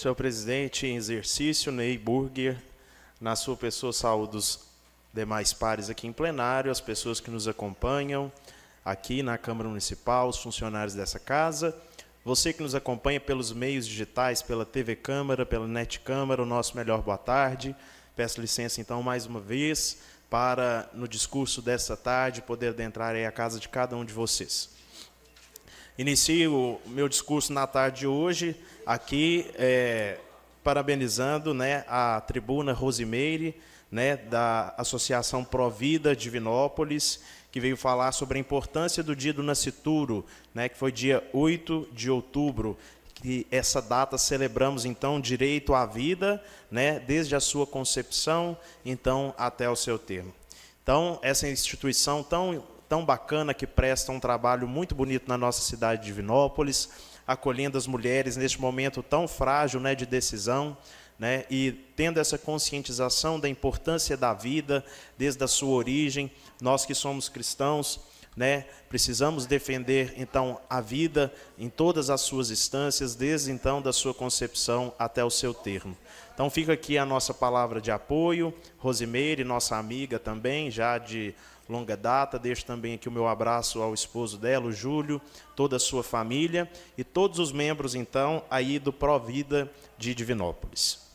Senhor presidente em exercício, Ney Burger, na sua pessoa, saúdo os demais pares aqui em plenário, as pessoas que nos acompanham aqui na Câmara Municipal, os funcionários dessa casa, você que nos acompanha pelos meios digitais, pela TV Câmara, pela Net Câmara, o nosso melhor boa tarde. Peço licença, então, mais uma vez, para, no discurso dessa tarde, poder adentrar aí a casa de cada um de vocês. Inicio o meu discurso na tarde de hoje aqui é, parabenizando né, a tribuna Rosimeire, né, da Associação Provida Divinópolis, que veio falar sobre a importância do dia do nascituro, né, que foi dia 8 de outubro, que essa data celebramos então direito à vida, né, desde a sua concepção, então até o seu termo. Então, essa instituição tão tão bacana que presta um trabalho muito bonito na nossa cidade de Vinópolis, acolhendo as mulheres neste momento tão frágil né, de decisão. Né, e tendo essa conscientização da importância da vida desde a sua origem, nós que somos cristãos, né, precisamos defender então a vida em todas as suas instâncias, desde então da sua concepção até o seu termo. Então fica aqui a nossa palavra de apoio, Rosimeire, nossa amiga também, já de longa data. Deixo também aqui o meu abraço ao esposo dela, o Júlio, toda a sua família e todos os membros, então, aí do Provida de Divinópolis.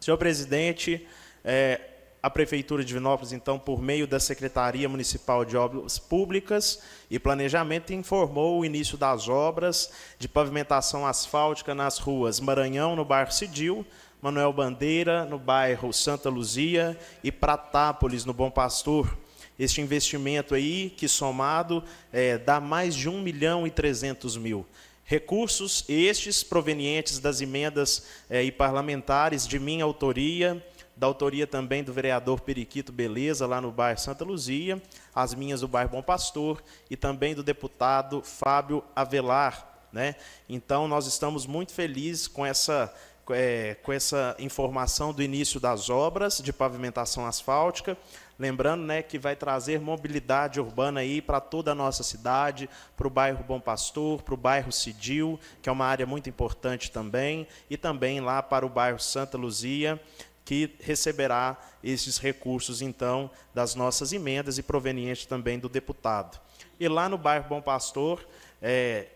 Senhor presidente, é, a Prefeitura de Divinópolis, então, por meio da Secretaria Municipal de Obras Públicas e Planejamento, informou o início das obras de pavimentação asfáltica nas ruas Maranhão, no bairro Cidil, Manuel Bandeira, no bairro Santa Luzia, e Pratápolis, no Bom Pastor, este investimento aí, que somado, é, dá mais de 1 milhão e 300 mil. Recursos estes provenientes das emendas é, e parlamentares de minha autoria, da autoria também do vereador Periquito Beleza, lá no bairro Santa Luzia, as minhas do bairro Bom Pastor e também do deputado Fábio Avelar. Né? Então, nós estamos muito felizes com essa é, com essa informação do início das obras de pavimentação asfáltica. Lembrando né, que vai trazer mobilidade urbana aí para toda a nossa cidade, para o bairro Bom Pastor, para o bairro Cidil, que é uma área muito importante também, e também lá para o bairro Santa Luzia, que receberá esses recursos, então, das nossas emendas e proveniente também do deputado. E lá no bairro Bom Pastor, é,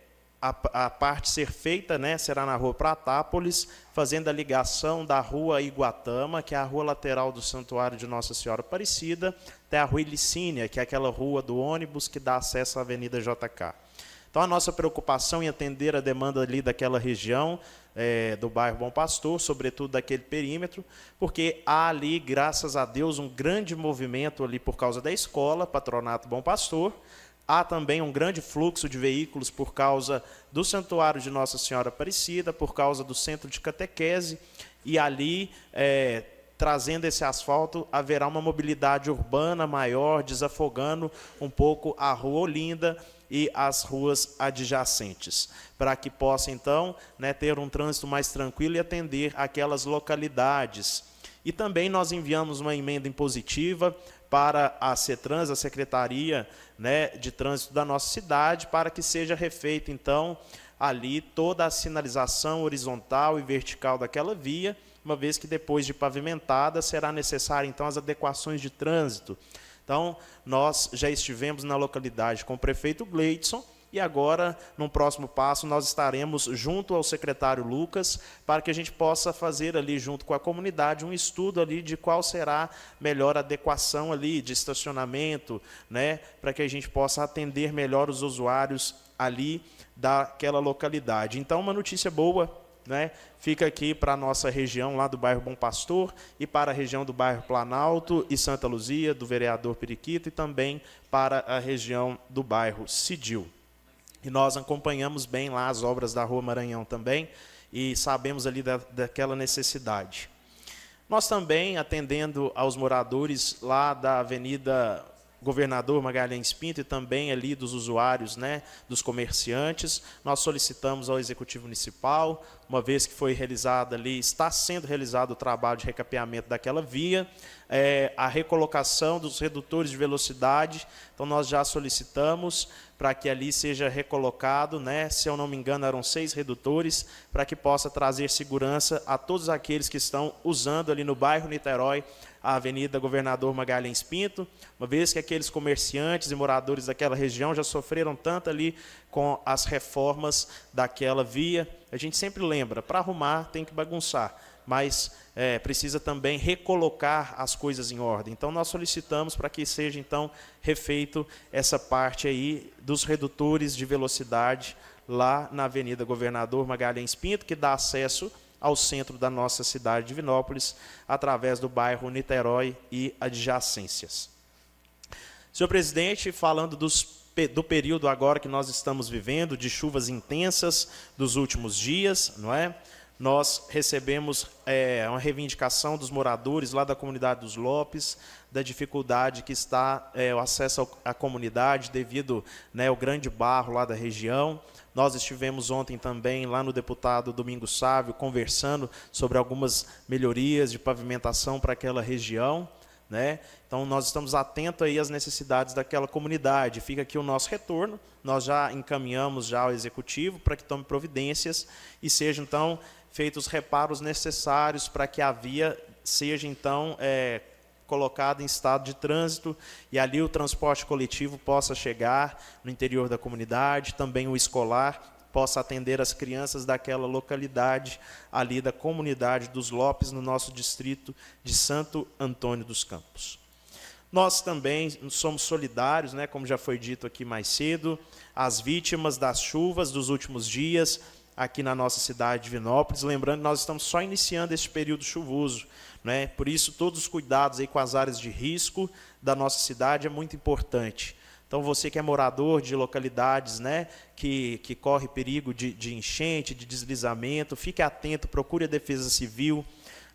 a, a parte ser feita né, será na rua Pratápolis, fazendo a ligação da rua Iguatama, que é a rua lateral do Santuário de Nossa Senhora Aparecida, até a rua Ilicínia, que é aquela rua do ônibus que dá acesso à Avenida JK. Então, a nossa preocupação em atender a demanda ali daquela região, é, do bairro Bom Pastor, sobretudo daquele perímetro, porque há ali, graças a Deus, um grande movimento ali por causa da escola, Patronato Bom Pastor, Há também um grande fluxo de veículos por causa do Santuário de Nossa Senhora Aparecida, por causa do Centro de Catequese, e ali, é, trazendo esse asfalto, haverá uma mobilidade urbana maior, desafogando um pouco a Rua Olinda e as ruas adjacentes, para que possa, então, né, ter um trânsito mais tranquilo e atender aquelas localidades. E também nós enviamos uma emenda impositiva para a CETRANS, a Secretaria né, de Trânsito da nossa cidade, para que seja refeita, então, ali toda a sinalização horizontal e vertical daquela via, uma vez que depois de pavimentada será necessária então, as adequações de trânsito. Então, nós já estivemos na localidade com o prefeito Gleidson, e agora, num próximo passo, nós estaremos junto ao secretário Lucas para que a gente possa fazer ali junto com a comunidade um estudo ali de qual será melhor adequação ali de estacionamento, né, para que a gente possa atender melhor os usuários ali daquela localidade. Então, uma notícia boa né? Fica aqui para a nossa região lá do bairro Bom Pastor e para a região do bairro Planalto e Santa Luzia, do vereador Periquito, e também para a região do bairro Cidil. E nós acompanhamos bem lá as obras da Rua Maranhão também e sabemos ali da, daquela necessidade. Nós também, atendendo aos moradores lá da Avenida Governador Magalhães Pinto e também ali dos usuários, né, dos comerciantes, nós solicitamos ao Executivo Municipal, uma vez que foi realizado ali, está sendo realizado o trabalho de recapeamento daquela via, é, a recolocação dos redutores de velocidade, então nós já solicitamos, para que ali seja recolocado, né? Se eu não me engano, eram seis redutores, para que possa trazer segurança a todos aqueles que estão usando ali no bairro Niterói a Avenida Governador Magalhães Pinto, uma vez que aqueles comerciantes e moradores daquela região já sofreram tanto ali com as reformas daquela via. A gente sempre lembra, para arrumar tem que bagunçar mas é, precisa também recolocar as coisas em ordem. Então, nós solicitamos para que seja, então, refeito essa parte aí dos redutores de velocidade lá na Avenida Governador Magalhães Pinto, que dá acesso ao centro da nossa cidade de Vinópolis, através do bairro Niterói e adjacências. Senhor presidente, falando dos, do período agora que nós estamos vivendo, de chuvas intensas dos últimos dias, não é? nós recebemos é, uma reivindicação dos moradores lá da comunidade dos Lopes, da dificuldade que está é, o acesso à comunidade devido né, ao grande barro lá da região. Nós estivemos ontem também lá no deputado Domingos Sávio conversando sobre algumas melhorias de pavimentação para aquela região. Né? Então nós estamos atentos aí às necessidades daquela comunidade. Fica aqui o nosso retorno. Nós já encaminhamos já ao executivo para que tome providências e seja então feitos os reparos necessários para que a via seja então é, colocada em estado de trânsito e ali o transporte coletivo possa chegar no interior da comunidade, também o escolar possa atender as crianças daquela localidade ali da comunidade dos Lopes no nosso distrito de Santo Antônio dos Campos. Nós também somos solidários, né, como já foi dito aqui mais cedo, às vítimas das chuvas dos últimos dias, aqui na nossa cidade de Vinópolis. Lembrando que nós estamos só iniciando esse período chuvoso. Né? Por isso, todos os cuidados aí com as áreas de risco da nossa cidade é muito importante. Então, você que é morador de localidades né, que, que corre perigo de, de enchente, de deslizamento, fique atento, procure a Defesa Civil.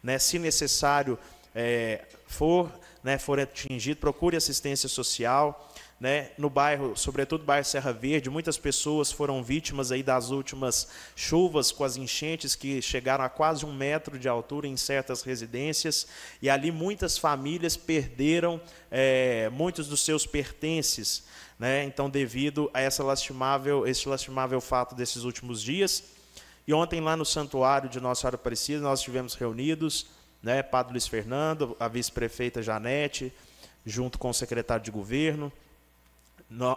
Né? Se necessário é, for, né, for atingido, procure assistência social né, no bairro, sobretudo bairro Serra Verde, muitas pessoas foram vítimas aí das últimas chuvas com as enchentes que chegaram a quase um metro de altura em certas residências e ali muitas famílias perderam é, muitos dos seus pertences, né? Então, devido a essa lastimável, esse lastimável fato desses últimos dias. E ontem lá no santuário de Nossa Senhora Aparecida nós estivemos reunidos, né, Padre Luiz Fernando, a vice-prefeita Janete, junto com o secretário de governo,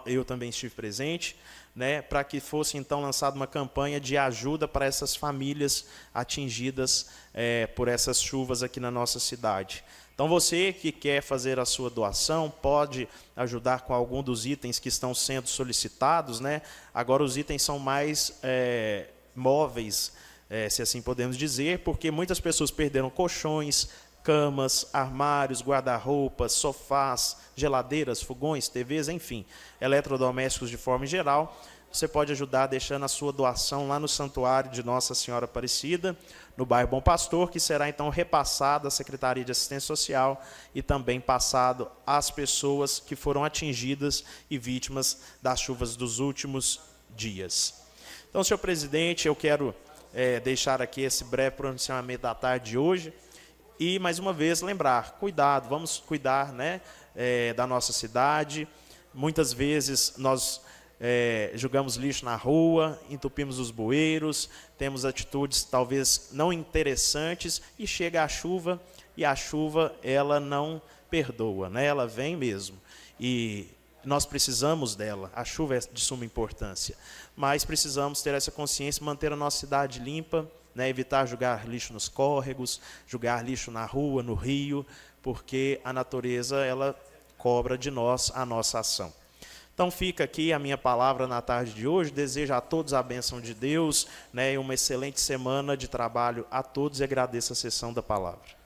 eu também estive presente, né, para que fosse então lançada uma campanha de ajuda para essas famílias atingidas é, por essas chuvas aqui na nossa cidade. Então, você que quer fazer a sua doação, pode ajudar com algum dos itens que estão sendo solicitados. Né? Agora, os itens são mais é, móveis, é, se assim podemos dizer, porque muitas pessoas perderam colchões, camas, armários, guarda-roupas, sofás, geladeiras, fogões, TVs, enfim, eletrodomésticos de forma geral. Você pode ajudar deixando a sua doação lá no Santuário de Nossa Senhora Aparecida, no bairro Bom Pastor, que será então repassado à Secretaria de Assistência Social e também passado às pessoas que foram atingidas e vítimas das chuvas dos últimos dias. Então, senhor presidente, eu quero é, deixar aqui esse breve pronunciamento da tarde de hoje. E, mais uma vez, lembrar: cuidado, vamos cuidar né, é, da nossa cidade. Muitas vezes nós é, jogamos lixo na rua, entupimos os bueiros, temos atitudes talvez não interessantes e chega a chuva e a chuva ela não perdoa, né? ela vem mesmo. E nós precisamos dela, a chuva é de suma importância, mas precisamos ter essa consciência, manter a nossa cidade limpa, né, evitar jogar lixo nos córregos, jogar lixo na rua, no rio, porque a natureza ela cobra de nós a nossa ação. Então fica aqui a minha palavra na tarde de hoje. Desejo a todos a bênção de Deus, né, uma excelente semana de trabalho a todos e agradeço a sessão da palavra.